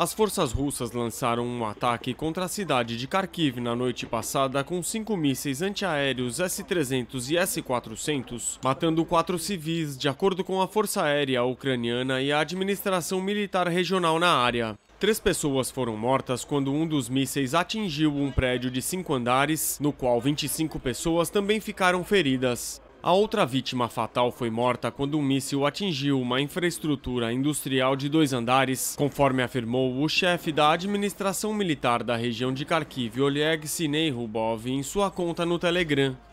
As forças russas lançaram um ataque contra a cidade de Kharkiv na noite passada com cinco mísseis antiaéreos S-300 e S-400, matando quatro civis, de acordo com a Força Aérea Ucraniana e a Administração Militar Regional na área. Três pessoas foram mortas quando um dos mísseis atingiu um prédio de cinco andares, no qual 25 pessoas também ficaram feridas. A outra vítima fatal foi morta quando um míssil atingiu uma infraestrutura industrial de dois andares, conforme afirmou o chefe da administração militar da região de Kharkiv, Oleg Sinei Rubov, em sua conta no Telegram.